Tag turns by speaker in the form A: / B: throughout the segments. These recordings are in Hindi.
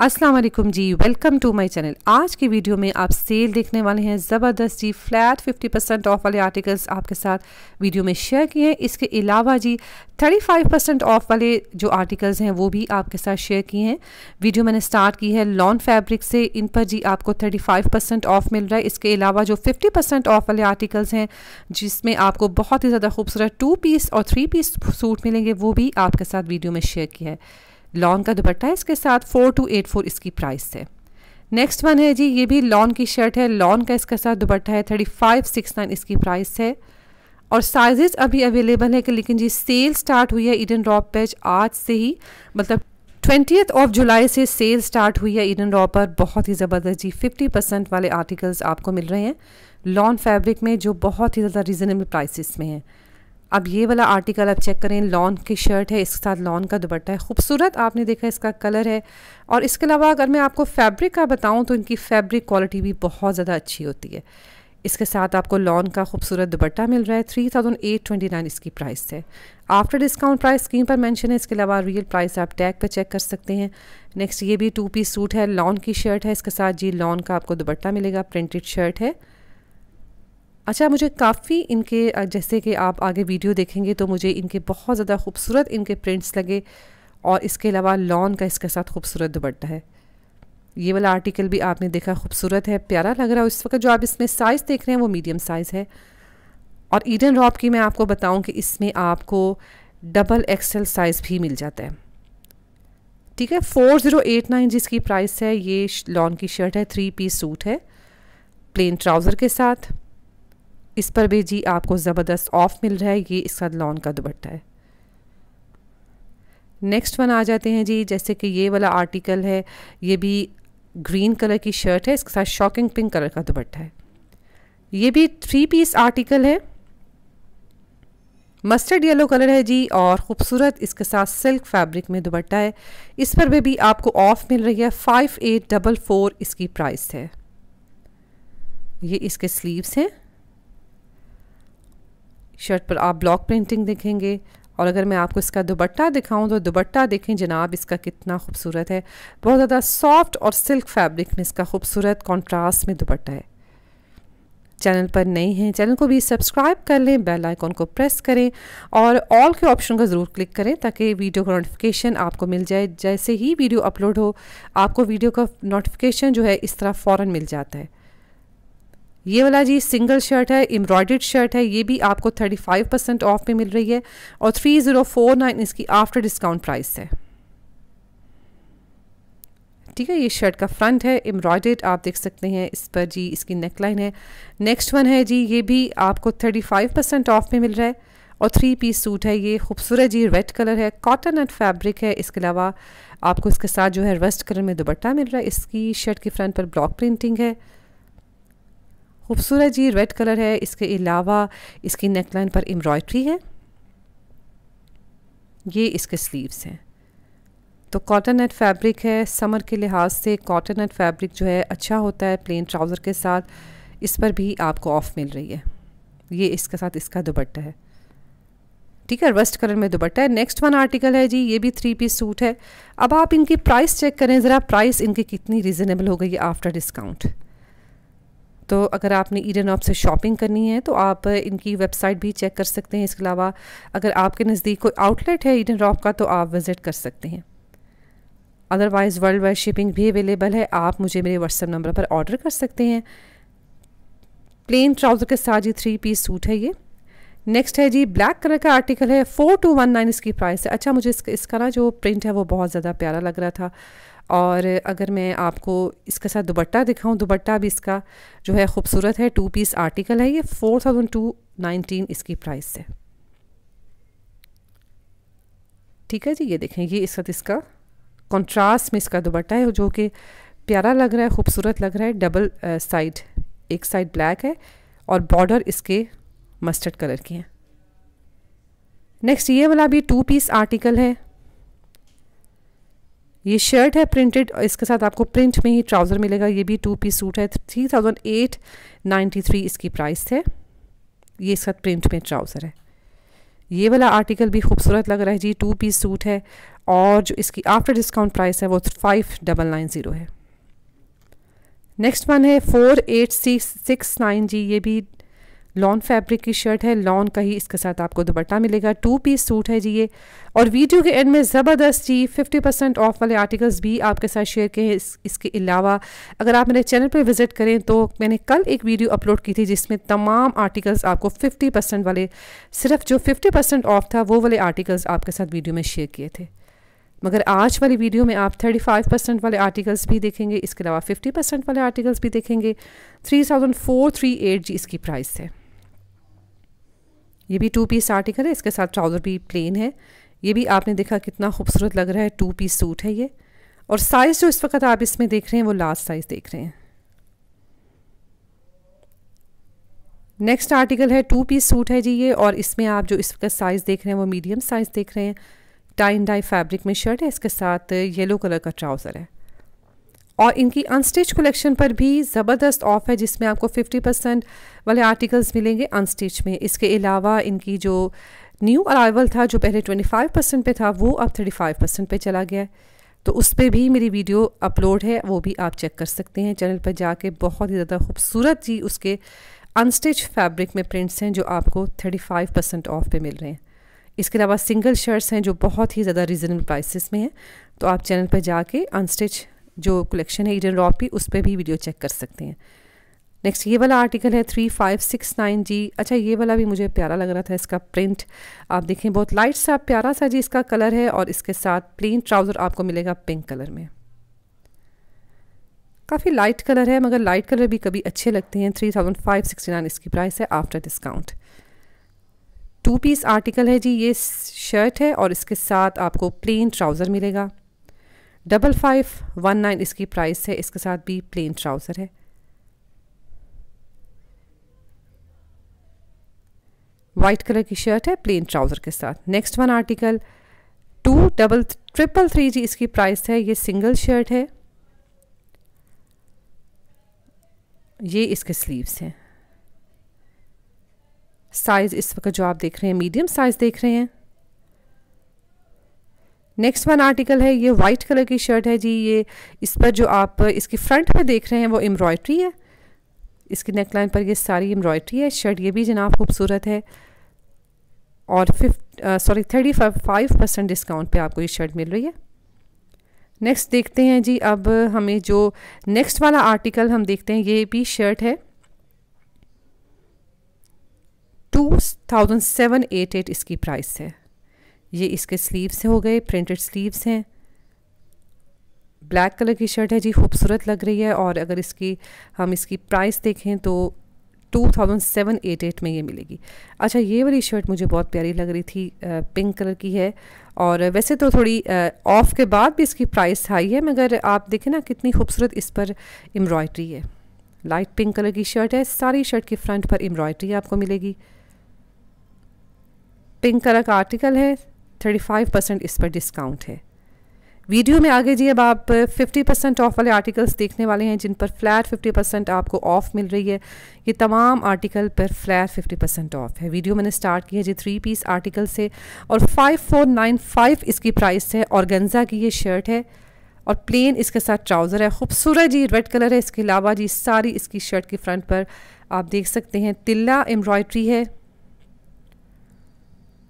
A: अस्सलाम वालेकुम ji welcome to my channel आज की वीडियो में आप सेल देखने वाले हैं ज़बरदस्त जी फ्लैट 50 परसेंट ऑफ वाले आर्टिकल्स आपके साथ वीडियो में शेयर किए हैं इसके अलावा जी 35 परसेंट ऑफ वाले जो आर्टिकल्स हैं वो भी आपके साथ शेयर किए हैं वीडियो मैंने स्टार्ट की है लॉन फैब्रिक से इन पर जी आपको 35 परसेंट ऑफ मिल रहा है इसके अलावा जो 50 परसेंट ऑफ वाले आर्टिकल्स हैं जिसमें आपको बहुत ही ज़्यादा खूबसूरत टू पीस और थ्री पीस सूट मिलेंगे वो भी आपके साथ वीडियो में शेयर किया है लॉन का दुपट्टा है इसके साथ फोर टू एट फोर इसकी प्राइस है नेक्स्ट वन है जी ये भी लॉन की शर्ट है लॉन का इसके साथ दुपट्टा है थर्टी फाइव सिक्स नाइन इसकी प्राइस है और साइजेस अभी अवेलेबल है कि लेकिन जी सेल स्टार्ट हुई है ईडन रॉप पेज आज से ही मतलब ट्वेंटियथ ऑफ जुलाई से सेल स्टार्ट हुई है ईडन रॉप पर बहुत ही ज़बरदस्त जी फिफ्टी परसेंट वाले आर्टिकल्स आपको मिल रहे हैं लॉन फैब्रिक में जो बहुत ही ज़्यादा रीज़नेबल प्राइसिस में हैं अब ये वाला आर्टिकल आप चेक करें लॉन की शर्ट है इसके साथ लॉन का दुपट्टा है खूबसूरत आपने देखा इसका कलर है और इसके अलावा अगर मैं आपको फैब्रिक का बताऊं तो इनकी फैब्रिक क्वालिटी भी बहुत ज़्यादा अच्छी होती है इसके साथ आपको लॉन का खूबसूरत दुपट्टा मिल रहा है three thousand eight twenty nine इसकी प्राइस है आफ्टर डिस्काउंट प्राइस स्क्रीन पर मेंशन है इसके अलावा रियल प्राइस आप टैग पर चेक कर सकते हैं नेक्स्ट ये भी टू पीस सूट है लॉन की शर्ट है इसके साथ जी लॉन का आपको दुपट्टा मिलेगा प्रिंटेड शर्ट है अच्छा मुझे काफ़ी इनके जैसे कि आप आगे वीडियो देखेंगे तो मुझे इनके बहुत ज़्यादा खूबसूरत इनके प्रिंट्स लगे और इसके अलावा लॉन का इसके साथ खूबसूरत दुपट्टा है ये वाला आर्टिकल भी आपने देखा खूबसूरत है प्यारा लग रहा है इस वक्त जो आप इसमें साइज़ देख रहे हैं वो मीडियम साइज़ है और ईडन रॉप की मैं आपको बताऊं कि इसमें आपको डबल एक्सल साइज़ भी मिल जाता है ठीक है फोर ज़ीरो एट नाइन जिसकी प्राइस है ये लॉन की शर्ट है थ्री पीस सूट है प्लेन ट्राउज़र के साथ इस पर भी जी आपको ज़बरदस्त ऑफ मिल रहा है ये इसका लॉन का दुपट्टा है नेक्स्ट वन आ जाते हैं जी जैसे कि ये वाला आर्टिकल है ये भी ग्रीन कलर की शर्ट है इसके साथ शॉकिंग पिंक कलर का दुपट्टा है ये भी थ्री पीस आर्टिकल है मस्टर्ड येलो कलर है जी और ख़ूबसूरत इसके साथ सिल्क फैब्रिक में दुपट्टा है इस पर भी, भी आपको ऑफ़ मिल रही है फाइव एट डबल फ़ोर इसकी प्राइस है ये इसके स्लीव्स हैं शर्ट पर आप ब्लॉक प्रिंटिंग देखेंगे और अगर मैं आपको इसका दुबट्टा दिखाऊं तो दुबट्टा देखें जनाब इसका कितना खूबसूरत है बहुत ज़्यादा सॉफ्ट और सिल्क फैब्रिक में इसका खूबसूरत कॉन्ट्रास्ट में दुबट्टा है चैनल पर नहीं हैं चैनल को भी सब्सक्राइब कर लें बेल आइकॉन को प्रेस करें और ऑल के ऑप्शन को ज़रूर क्लिक करें ताकि वीडियो का नोटिफिकेशन आपको मिल जाए जैसे ही वीडियो अपलोड हो आपको वीडियो का नोटिफिकेशन जो है इस तरह फ़ौर मिल जाता है ये वाला जी सिंगल शर्ट है एम्ब्रॉयड शर्ट है ये भी आपको थर्टी फाइव परसेंट ऑफ में मिल रही है और थ्री ज़ीरो फोर नाइन इसकी आफ्टर डिस्काउंट प्राइस है ठीक है ये शर्ट का फ्रंट है एम्ब्रॉयड आप देख सकते हैं इस पर जी इसकी नेकलाइन है नेक्स्ट वन है जी ये भी आपको थर्टी फाइव परसेंट ऑफ में मिल रहा है और थ्री पीस सूट है ये खूबसूरत जी रेड कलर है कॉटन एंड फैब्रिक है इसके अलावा आपको इसके साथ जो है रेस्ट कलर में दुबट्टा मिल रहा है इसकी शर्ट के फ्रंट पर ब्लॉक प्रिंटिंग है खूबसूरत जी रेड कलर है इसके अलावा इसकी नेकलाइन पर एम्ब्रॉयड्री है ये इसके स्लीव्स हैं तो कॉटन नेट फैब्रिक है समर के लिहाज से कॉटन नेट फैब्रिक जो है अच्छा होता है प्लेन ट्राउज़र के साथ इस पर भी आपको ऑफ़ मिल रही है ये इसके साथ इसका दुपट्टा है ठीक है रस्ट कलर में दुपट्टा है नेक्स्ट वन आर्टिकल है जी ये भी थ्री पीस सूट है अब आप इनकी प्राइस चेक करें ज़रा प्राइस इनकी कितनी रिजनेबल हो गई है आफ्टर डिस्काउंट तो अगर आपने ईडन ऑप से शॉपिंग करनी है तो आप इनकी वेबसाइट भी चेक कर सकते हैं इसके अलावा अगर आपके नज़दीक कोई आउटलेट है ईडन ऑप का तो आप विज़िट कर सकते हैं अदरवाइज़ वर्ल्ड वाइड शिपिंग भी अवेलेबल है आप मुझे मेरे व्हाट्सएप नंबर पर ऑर्डर कर सकते हैं प्लेन ट्राउज़र के साथ ये थ्री पीस सूट है ये नेक्स्ट है जी ब्लैक कलर का आर्टिकल है फोर टू वन नाइन इसकी प्राइस है अच्छा मुझे इसका इसका ना जो प्रिंट है वो बहुत ज़्यादा प्यारा लग रहा था और अगर मैं आपको इसके साथ दुबट्टा दिखाऊं दुबट्टा भी इसका जो है ख़ूबसूरत है टू पीस आर्टिकल है ये फोर थाउजेंड टू नाइनटीन इसकी प्राइस है ठीक है जी ये देखें ये इस वक्त इसका कंट्रास्ट में इसका दुबट्टा है जो कि प्यारा लग रहा है खूबसूरत लग रहा है डबल साइड एक साइड ब्लैक है और बॉर्डर इसके मस्टर्ड कलर की हैं नेक्स्ट ये वाला भी टू पीस आर्टिकल है ये शर्ट है प्रिंटेड और इसके साथ आपको प्रिंट में ही ट्राउज़र मिलेगा ये भी टू पीस सूट है three thousand eight ninety three इसकी प्राइस है ये इसका प्रिंट में ट्राउज़र है ये वाला आर्टिकल भी खूबसूरत लग रहा है जी टू पीस सूट है और जो इसकी आफ्टर डिस्काउंट प्राइस है वो फाइव डबल नाइन ज़ीरो है नेक्स्ट वन है four eight six six nine जी ये भी लॉन फैब्रिक की शर्ट है लॉन का ही इसके साथ आपको दुपट्टा मिलेगा टू पीस सूट है जी ये और वीडियो के एंड में ज़बरदस्त जी 50 परसेंट ऑफ वाले आर्टिकल्स भी आपके साथ शेयर किए हैं इस, इसके अलावा अगर आप मेरे चैनल पर विज़िट करें तो मैंने कल एक वीडियो अपलोड की थी जिसमें तमाम आर्टिकल्स आपको 50 परसेंट वाले सिर्फ जो 50 परसेंट ऑफ था वो वाले आर्टिकल्स आपके साथ वीडियो में शेयर किए थे मगर आज वाली वीडियो में आप 35 परसेंट वाले आर्टिकल्स भी देखेंगे इसके अलावा 50 परसेंट वाले आर्टिकल्स भी देखेंगे 3438 जी इसकी प्राइस है ये भी टू पीस आर्टिकल है इसके साथ ट्राउज़र भी प्लेन है ये भी आपने देखा कितना खूबसूरत लग रहा है टू पीस सूट है ये और साइज़ जो इस वक्त आप इसमें देख रहे हैं वो लास्ट साइज़ देख रहे हैं नेक्स्ट आर्टिकल है टू पीस सूट है जी ये और इसमें आप जो इस वक्त साइज़ देख रहे हैं वो मीडियम साइज़ देख रहे हैं टाइन डाई फैब्रिक में शर्ट है इसके साथ येलो कलर का ट्राउज़र है और इनकी अनस्टिच कलेक्शन पर भी ज़बरदस्त ऑफ है जिसमें आपको 50 परसेंट वाले आर्टिकल्स मिलेंगे अनस्टिच में इसके अलावा इनकी जो न्यू अराइवल था जो पहले 25 परसेंट पर था वो अब 35 परसेंट पर चला गया है तो उस पर भी मेरी वीडियो अपलोड है वो भी आप चेक कर सकते हैं चैनल पर जाके बहुत ही ज़्यादा खूबसूरत जी उसके अनस्टिच फैब्रिक में प्रिंट्स हैं जो आपको 35 परसेंट ऑफ पे मिल रहे हैं इसके अलावा सिंगल शर्ट्स हैं जो बहुत ही ज़्यादा रिजनेबल प्राइसेस में हैं तो आप चैनल पर जाके अनस्टिच जो कलेक्शन है ईडन रॉप की उस पर भी वीडियो चेक कर सकते हैं नेक्स्ट ये वाला आर्टिकल है थ्री फाइव सिक्स नाइन जी अच्छा ये वाला भी मुझे प्यारा लग रहा था इसका प्रिंट आप देखें बहुत लाइट सा प्यारा सा जी इसका कलर है और इसके साथ प्लेन ट्राउज़र आपको मिलेगा पिंक कलर में काफ़ी लाइट कलर है मगर लाइट कलर भी कभी अच्छे लगते हैं three thousand five sixty nine इसकी प्राइस है after discount two piece article है जी ये शर्ट है और इसके साथ आपको प्लेन ट्राउज़र मिलेगा डबल फाइव वन नाइन इसकी प्राइस है इसके साथ भी प्लेन ट्राउज़र है वाइट कलर की शर्ट है प्लेन ट्राउज़र के साथ next one article two double triple three जी इसकी प्राइस है ये सिंगल शर्ट है ये इसके स्लीव्स हैं साइज़ इस वक्त जो आप देख रहे हैं मीडियम साइज़ देख रहे हैं नेक्स्ट वन आर्टिकल है ये वाइट कलर की शर्ट है जी ये इस पर जो आप इसकी फ्रंट पे देख रहे हैं वो एम्ब्रॉयड्री है इसकी नेकलाइन पर ये सारी एम्ब्रॉयड्री है शर्ट ये भी जनाब खूबसूरत है और fifty sorry thirty five percent discount पे आपको ये शर्ट मिल रही है नेक्स्ट देखते हैं जी अब हमें जो नेक्स्ट वाला आर्टिकल हम देखते हैं ये भी शर्ट है two thousand seven eight eight इसकी प्राइस है ये इसके स्लीव्स हो गए प्रिंटेड स्लीव्स हैं ब्लैक कलर की शर्ट है जी खूबसूरत लग रही है और अगर इसकी हम इसकी प्राइस देखें तो 2788 में ये मिलेगी अच्छा ये वाली शर्ट मुझे बहुत प्यारी लग रही थी आ, पिंक कलर की है और वैसे तो थोड़ी ऑफ़ के बाद भी इसकी प्राइस हाई है मगर आप देखें ना कितनी खूबसूरत इस पर एम्ब्रॉयड्री है लाइट पिंक कलर की शर्ट है सारी शर्ट की फ्रंट पर एम्ब्रॉयड्री आपको मिलेगी पिंक कलर का आर्टिकल है थर्टी फाइव परसेंट इस पर डिस्काउंट है वीडियो में आगे जी अब आप फिफ्टी परसेंट ऑफ वाले आर्टिकल्स देखने वाले हैं जिन पर फ्लैट फिफ्टी परसेंट आपको ऑफ मिल रही है ये तमाम आर्टिकल पर फ्लैट फिफ्टी परसेंट ऑफ है वीडियो मैंने स्टार्ट किया है जी थ्री पीस आर्टिकल से और फाइव फोर नाइन फाइव इसकी प्राइस है और गंजा की ये शर्ट है और प्लेन इसके साथ ट्राउज़र है खूबसूरत जी रेड कलर है इसके अलावा जी सारी इसकी शर्ट के फ्रंट पर आप देख सकते हैं तिल्ला एम्ब्रॉयड्री है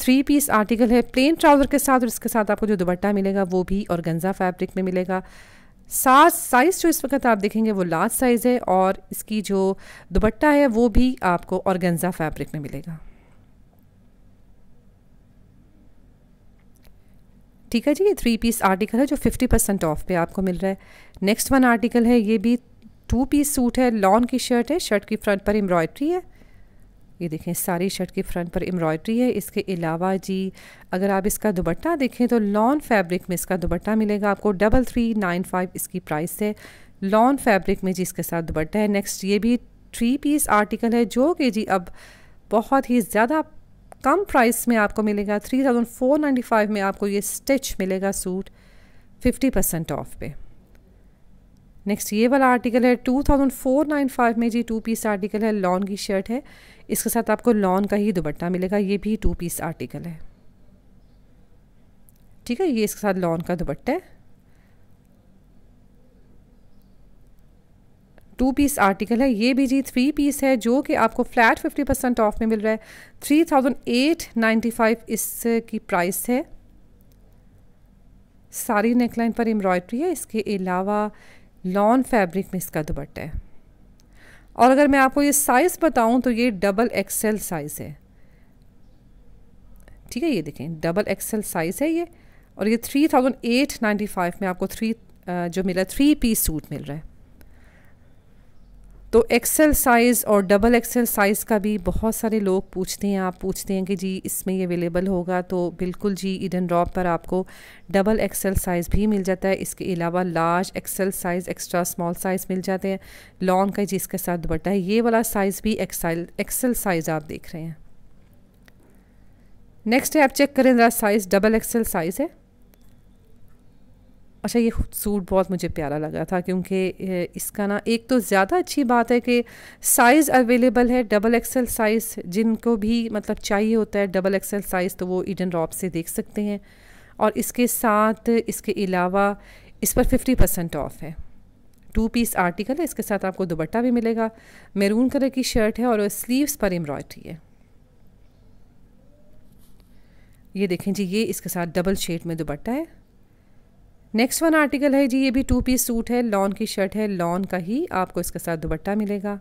A: थ्री पीस आर्टिकल है प्लेन ट्राउज़र के साथ और इसके साथ आपको जो दुपट्टा मिलेगा वो भी और गंजा फैब्रिक में मिलेगा साथ साइज़ जो इस वक्त आप देखेंगे वो लार्ज साइज़ है और इसकी जो दुपट्टा है वो भी आपको और गंजा फैब्रिक में मिलेगा ठीक है जी ये थ्री पीस आर्टिकल है जो फिफ्टी परसेंट ऑफ पे आपको मिल रहा है नेक्स्ट वन आर्टिकल है ये भी टू पीस सूट है लॉन की शर्ट है शर्ट की फ्रंट पर एम्ब्रॉयड्री है ये देखें सारी शर्ट की फ्रंट पर एम्ब्रॉयड्री है इसके अलावा जी अगर आप इसका दुबट्टा देखें तो लॉन फैब्रिक में इसका दुबट्टा मिलेगा आपको डबल थ्री नाइन फाइव इसकी प्राइस है लॉन फैब्रिक में जी इसके साथ दुबट्टा है नेक्स्ट ये भी थ्री पीस आर्टिकल है जो कि जी अब बहुत ही ज़्यादा कम प्राइस में आपको मिलेगा three thousand four ninety five में आपको ये स्टिच मिलेगा सूट फिफ्टी परसेंट ऑफ पे नेक्स्ट ये वाला आर्टिकल है two thousand four nine five में जी टू पीस आर्टिकल है लॉन की शर्ट है इसके साथ आपको लॉन का ही दुपट्टा मिलेगा ये भी टू पीस आर्टिकल है ठीक है ये इसके साथ लॉन का दुपट्टा है टू पीस आर्टिकल है ये भी जी थ्री पीस है जो कि आपको फ्लैट फिफ्टी परसेंट ऑफ में मिल रहा है three thousand eight ninety five इसकी प्राइस है सारी नेकलाइन पर एम्ब्रॉयड्री है इसके अलावा लॉन फैब्रिक में इसका दुपट्टा है और अगर मैं आपको ये साइज़ बताऊं तो ये डबल एक्सेल साइज़ है ठीक है ये देखें डबल एक्सेल साइज़ है ये और ये three thousand eight ninety five में आपको थ्री जो मिला थ्री पीस सूट मिल रहा है तो एक्सेल साइज़ और डबल एक्सेल साइज़ का भी बहुत सारे लोग पूछते हैं आप पूछते हैं कि जी इसमें ये अवेलेबल होगा तो बिल्कुल जी ईडन ड्रॉप पर आपको डबल एक्सेल साइज़ भी मिल जाता है इसके अलावा large XL size extra small size मिल जाते हैं लॉन्ग का जिसके साथ दुपट्टा है ये वाला साइज़ भी एक्सेल साइज़ आप देख रहे हैं नेक्स्ट है आप चेक करें ज़रा साइज़ डबल एक्सेल साइज़ है अच्छा ये सूट बहुत मुझे प्यारा लगा था क्योंकि इसका ना एक तो ज़्यादा अच्छी बात है कि साइज़ अवेलेबल है डबल एक्सेल साइज़ जिनको भी मतलब चाहिए होता है डबल एक्सेल साइज़ तो वो ईडन रॉप से देख सकते हैं और इसके साथ इसके अलावा इस पर फिफ्टी परसेंट ऑफ है टू पीस आर्टिकल है इसके साथ आपको दुबट्टा भी मिलेगा मेरून कलर की शर्ट है और स्लीवस पर एम्ब्रॉयड्री है ये देखें जी ये इसके साथ डबल शेड में दुबट्टा है नेक्स्ट वन आर्टिकल है जी ये भी टू पीस सूट है लॉन की शर्ट है लॉन का ही आपको इसके साथ दुपट्टा मिलेगा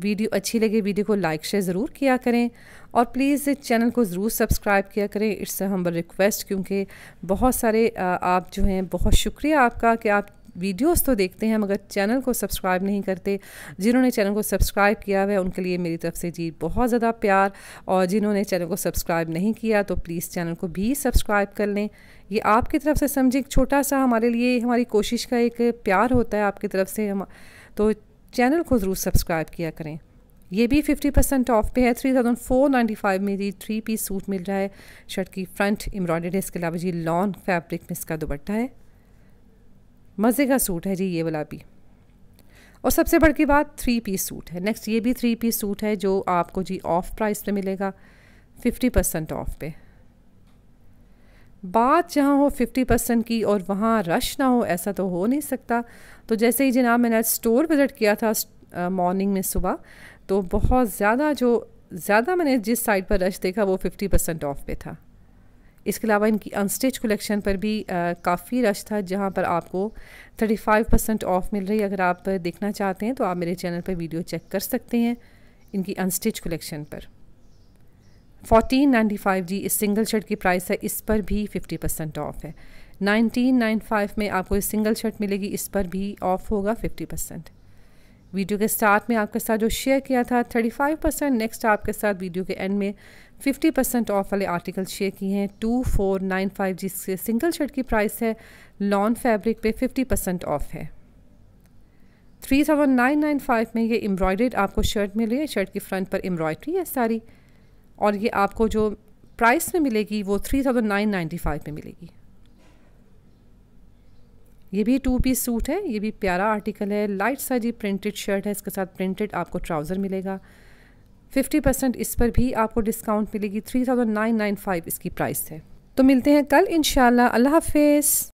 A: वीडियो अच्छी लगे वीडियो को लाइक शेयर ज़रूर किया करें और प्लीज़ चैनल को ज़रूर सब्सक्राइब किया करें इट्स हम्बल रिक्वेस्ट क्योंकि बहुत सारे आप जो हैं बहुत शुक्रिया आपका कि आप वीडियोस तो देखते हैं मगर चैनल को सब्सक्राइब नहीं करते जिन्होंने चैनल को सब्सक्राइब किया हुआ है उनके लिए मेरी तरफ से जी बहुत ज़्यादा प्यार और जिन्होंने चैनल को सब्सक्राइब नहीं किया तो प्लीज़ चैनल को भी सब्सक्राइब कर लें ये आपकी तरफ से समझे एक छोटा सा हमारे लिए हमारी कोशिश का एक प्यार होता है आपकी तरफ से हम तो चैनल को ज़रूर सब्सक्राइब किया करें ये भी फिफ्टी परसेंट ऑफ पे है three thousand four ninety five में जी थ्री पीस सूट मिल रहा है शर्ट की फ्रंट एम्ब्रॉयडरी है इसके अलावा जी लॉन्ग फैब्रिक में इसका दुपट्टा है मज़े का सूट है जी ये वाला भी और सबसे बड़ की बात थ्री पीस सूट है नेक्स्ट ये भी थ्री पीस सूट है जो आपको जी ऑफ प्राइस पे मिलेगा फिफ्टी परसेंट ऑफ पे बात जहाँ हो फिफ्टी परसेंट की और वहाँ रश ना हो ऐसा तो हो नहीं सकता तो जैसे ही जनाब मैंने आज स्टोर विज़िट किया था मॉर्निंग में सुबह तो बहुत ज़्यादा जो ज़्यादा मैंने जिस साइड पर रश देखा वो फिफ्टी परसेंट ऑफ पे था इसके अलावा इनकी अनस्टिच कलेक्शन पर भी काफ़ी रश था जहाँ पर आपको 35 परसेंट ऑफ मिल रही है अगर आप देखना चाहते हैं तो आप मेरे चैनल पर वीडियो चेक कर सकते हैं इनकी अनस्टिच कलेक्शन पर 1495 जी इस सिंगल शर्ट की प्राइस है इस पर भी 50 परसेंट ऑफ है 1995 में आपको इस सिंगल शर्ट मिलेगी इस पर भी ऑफ होगा 50 परसेंट वीडियो के स्टार्ट में आपके साथ जो शेयर किया था 35 परसेंट नेक्स्ट आपके साथ वीडियो के एंड में फिफ्टी परसेंट ऑफ वाले आर्टिकल शेयर किए हैं टू फोर नाइन फाइव जिसके सिंगल शर्ट की प्राइस है लॉन फैब्रिक पे फिफ्टी परसेंट ऑफ है three thousand nine nine five में ये एम्ब्रॉयड आपको शर्ट मिली है शर्ट की फ्रंट पर एम्ब्रॉयड्री है सारी और ये आपको जो प्राइस में मिलेगी वो three thousand nine ninety five में मिलेगी ये भी टू पीस सूट है ये भी प्यारा आर्टिकल है लाइट साइज प्रिंटेड शर्ट है इसके साथ प्रिंटेड आपको ट्राउज़र मिलेगा फिफ्टी परसेंट इस पर भी आपको डिस्काउंट मिलेगी three thousand nine nine five इसकी प्राइस है तो मिलते हैं कल इन अल्लाह हाफिज़